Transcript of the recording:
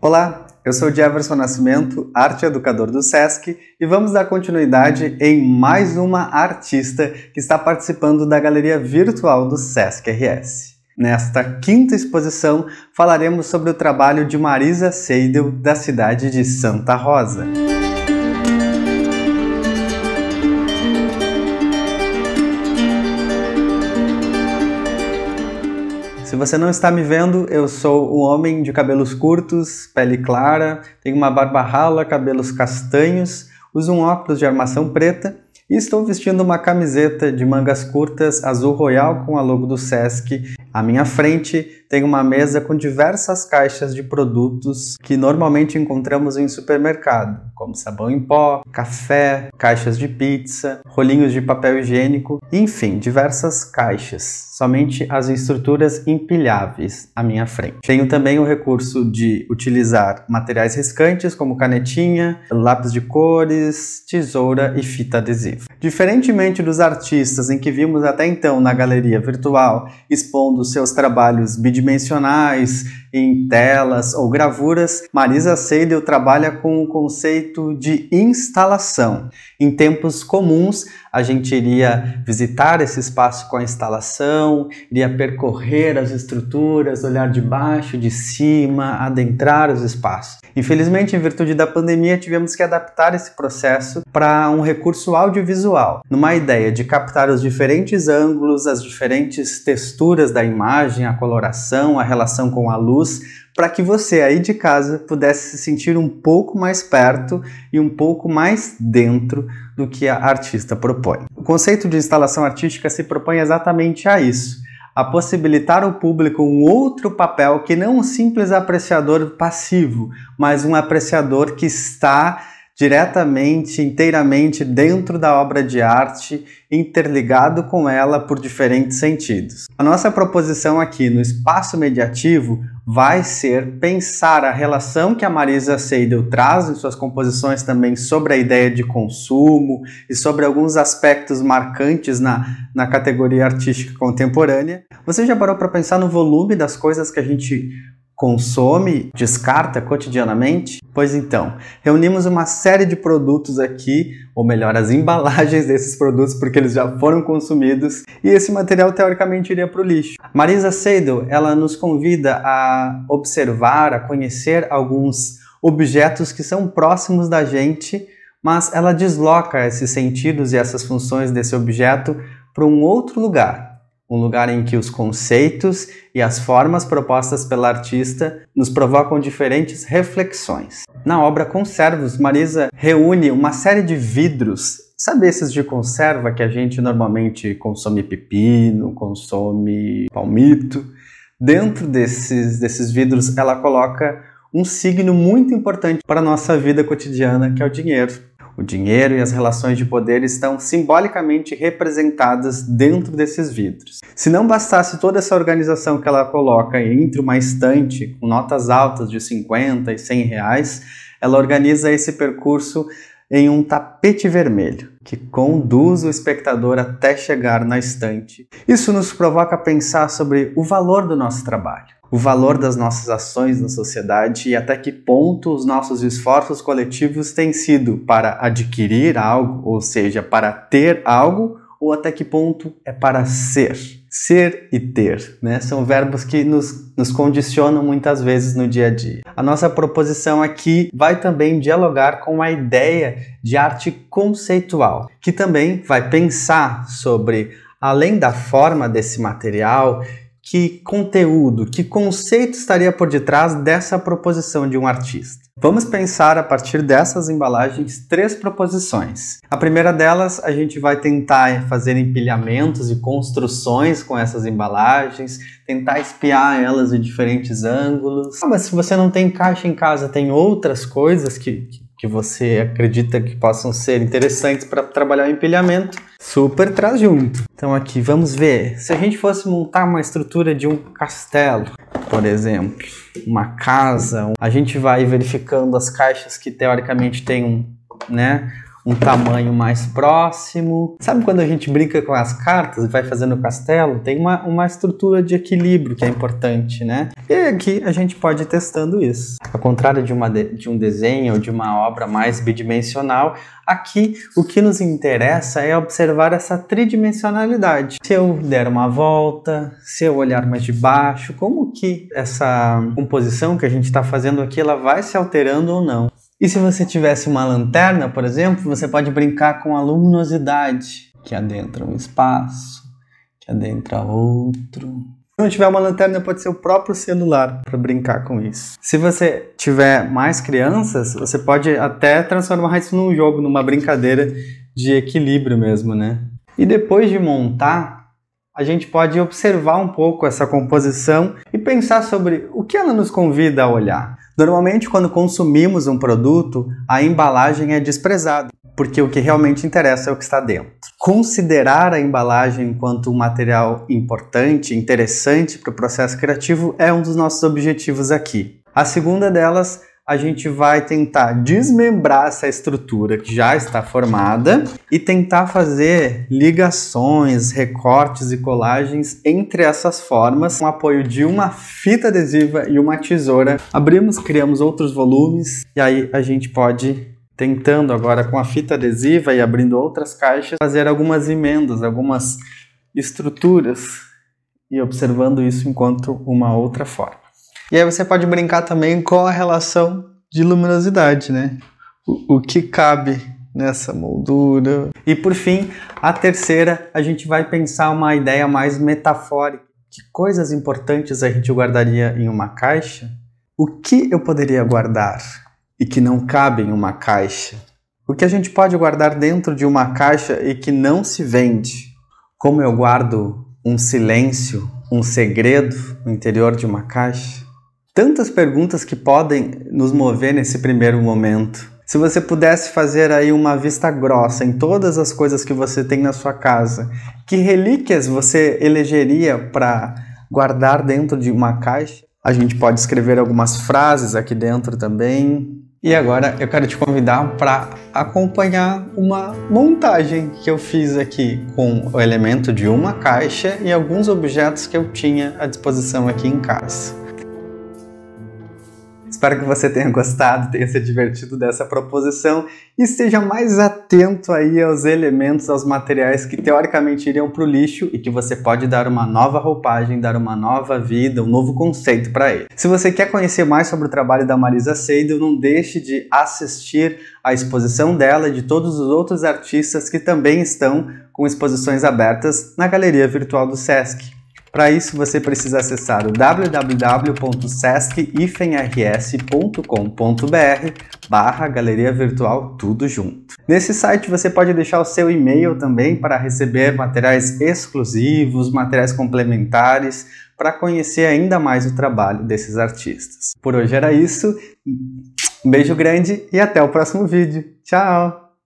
Olá, eu sou Jefferson Nascimento, arte educador do SESC, e vamos dar continuidade em mais uma artista que está participando da galeria virtual do SESC RS. Nesta quinta exposição, falaremos sobre o trabalho de Marisa Seidel, da cidade de Santa Rosa. Se você não está me vendo, eu sou um homem de cabelos curtos, pele clara, tenho uma barba rala, cabelos castanhos, uso um óculos de armação preta e estou vestindo uma camiseta de mangas curtas azul royal com a logo do Sesc. À minha frente tem uma mesa com diversas caixas de produtos que normalmente encontramos em supermercado como sabão em pó, café, caixas de pizza, rolinhos de papel higiênico, enfim, diversas caixas, somente as estruturas empilháveis à minha frente. Tenho também o recurso de utilizar materiais riscantes como canetinha, lápis de cores, tesoura e fita adesiva. Diferentemente dos artistas em que vimos até então na galeria virtual expondo seus trabalhos bidimensionais em telas ou gravuras, Marisa Seidel trabalha com o conceito conceito de instalação. Em tempos comuns, a gente iria visitar esse espaço com a instalação, iria percorrer as estruturas, olhar de baixo, de cima, adentrar os espaços. Infelizmente, em virtude da pandemia, tivemos que adaptar esse processo para um recurso audiovisual, numa ideia de captar os diferentes ângulos, as diferentes texturas da imagem, a coloração, a relação com a luz, para que você aí de casa pudesse se sentir um pouco mais perto e um pouco mais dentro do que a artista propõe. O conceito de instalação artística se propõe exatamente a isso. A possibilitar ao público um outro papel que não um simples apreciador passivo, mas um apreciador que está diretamente, inteiramente dentro da obra de arte, interligado com ela por diferentes sentidos. A nossa proposição aqui no espaço mediativo vai ser pensar a relação que a Marisa Seidel traz em suas composições também sobre a ideia de consumo e sobre alguns aspectos marcantes na, na categoria artística contemporânea. Você já parou para pensar no volume das coisas que a gente consome, descarta cotidianamente? Pois então, reunimos uma série de produtos aqui, ou melhor, as embalagens desses produtos, porque eles já foram consumidos, e esse material teoricamente iria para o lixo. Marisa Seidel, ela nos convida a observar, a conhecer alguns objetos que são próximos da gente, mas ela desloca esses sentidos e essas funções desse objeto para um outro lugar um lugar em que os conceitos e as formas propostas pela artista nos provocam diferentes reflexões. Na obra Conservos, Marisa reúne uma série de vidros Sabe esses de conserva que a gente normalmente consome pepino, consome palmito? Dentro desses, desses vidros, ela coloca um signo muito importante para a nossa vida cotidiana, que é o dinheiro. O dinheiro e as relações de poder estão simbolicamente representadas dentro desses vidros. Se não bastasse toda essa organização que ela coloca entre uma estante com notas altas de 50 e 100 reais, ela organiza esse percurso em um tapete vermelho que conduz o espectador até chegar na estante. Isso nos provoca a pensar sobre o valor do nosso trabalho o valor das nossas ações na sociedade e até que ponto os nossos esforços coletivos têm sido para adquirir algo, ou seja, para ter algo, ou até que ponto é para ser. Ser e ter, né? São verbos que nos, nos condicionam muitas vezes no dia a dia. A nossa proposição aqui vai também dialogar com a ideia de arte conceitual, que também vai pensar sobre, além da forma desse material, que conteúdo, que conceito estaria por detrás dessa proposição de um artista. Vamos pensar a partir dessas embalagens três proposições. A primeira delas, a gente vai tentar fazer empilhamentos e construções com essas embalagens, tentar espiar elas de diferentes ângulos. Ah, mas se você não tem caixa em casa, tem outras coisas que, que que você acredita que possam ser interessantes para trabalhar o empilhamento, super traz junto. Então aqui vamos ver, se a gente fosse montar uma estrutura de um castelo, por exemplo, uma casa, a gente vai verificando as caixas que teoricamente tem um, né, um tamanho mais próximo. Sabe quando a gente brinca com as cartas e vai fazendo o castelo? Tem uma, uma estrutura de equilíbrio que é importante, né? E aqui a gente pode ir testando isso. Ao contrário de, uma de, de um desenho ou de uma obra mais bidimensional, aqui o que nos interessa é observar essa tridimensionalidade. Se eu der uma volta, se eu olhar mais de baixo, como que essa composição que a gente está fazendo aqui ela vai se alterando ou não. E se você tivesse uma lanterna, por exemplo, você pode brincar com a luminosidade, que adentra um espaço, que adentra outro. Se não tiver uma lanterna, pode ser o próprio celular para brincar com isso. Se você tiver mais crianças, você pode até transformar isso num jogo, numa brincadeira de equilíbrio mesmo, né? E depois de montar, a gente pode observar um pouco essa composição e pensar sobre o que ela nos convida a olhar. Normalmente, quando consumimos um produto, a embalagem é desprezada, porque o que realmente interessa é o que está dentro. Considerar a embalagem enquanto um material importante, interessante para o processo criativo é um dos nossos objetivos aqui. A segunda delas a gente vai tentar desmembrar essa estrutura que já está formada e tentar fazer ligações, recortes e colagens entre essas formas com apoio de uma fita adesiva e uma tesoura. Abrimos, criamos outros volumes e aí a gente pode tentando agora com a fita adesiva e abrindo outras caixas fazer algumas emendas, algumas estruturas e observando isso enquanto uma outra forma. E aí você pode brincar também com a relação de luminosidade, né? O, o que cabe nessa moldura. E por fim, a terceira, a gente vai pensar uma ideia mais metafórica. Que coisas importantes a gente guardaria em uma caixa? O que eu poderia guardar e que não cabe em uma caixa? O que a gente pode guardar dentro de uma caixa e que não se vende? Como eu guardo um silêncio, um segredo no interior de uma caixa? tantas perguntas que podem nos mover nesse primeiro momento. Se você pudesse fazer aí uma vista grossa em todas as coisas que você tem na sua casa, que relíquias você elegeria para guardar dentro de uma caixa? A gente pode escrever algumas frases aqui dentro também. E agora eu quero te convidar para acompanhar uma montagem que eu fiz aqui com o elemento de uma caixa e alguns objetos que eu tinha à disposição aqui em casa. Espero que você tenha gostado, tenha se divertido dessa proposição e esteja mais atento aí aos elementos, aos materiais que teoricamente iriam para o lixo e que você pode dar uma nova roupagem, dar uma nova vida, um novo conceito para ele. Se você quer conhecer mais sobre o trabalho da Marisa Seidel, não deixe de assistir a exposição dela e de todos os outros artistas que também estão com exposições abertas na Galeria Virtual do Sesc. Para isso, você precisa acessar o www.sescifenrs.com.br barra Galeria Virtual Tudo Junto. Nesse site, você pode deixar o seu e-mail também para receber materiais exclusivos, materiais complementares, para conhecer ainda mais o trabalho desses artistas. Por hoje era isso. Um beijo grande e até o próximo vídeo. Tchau!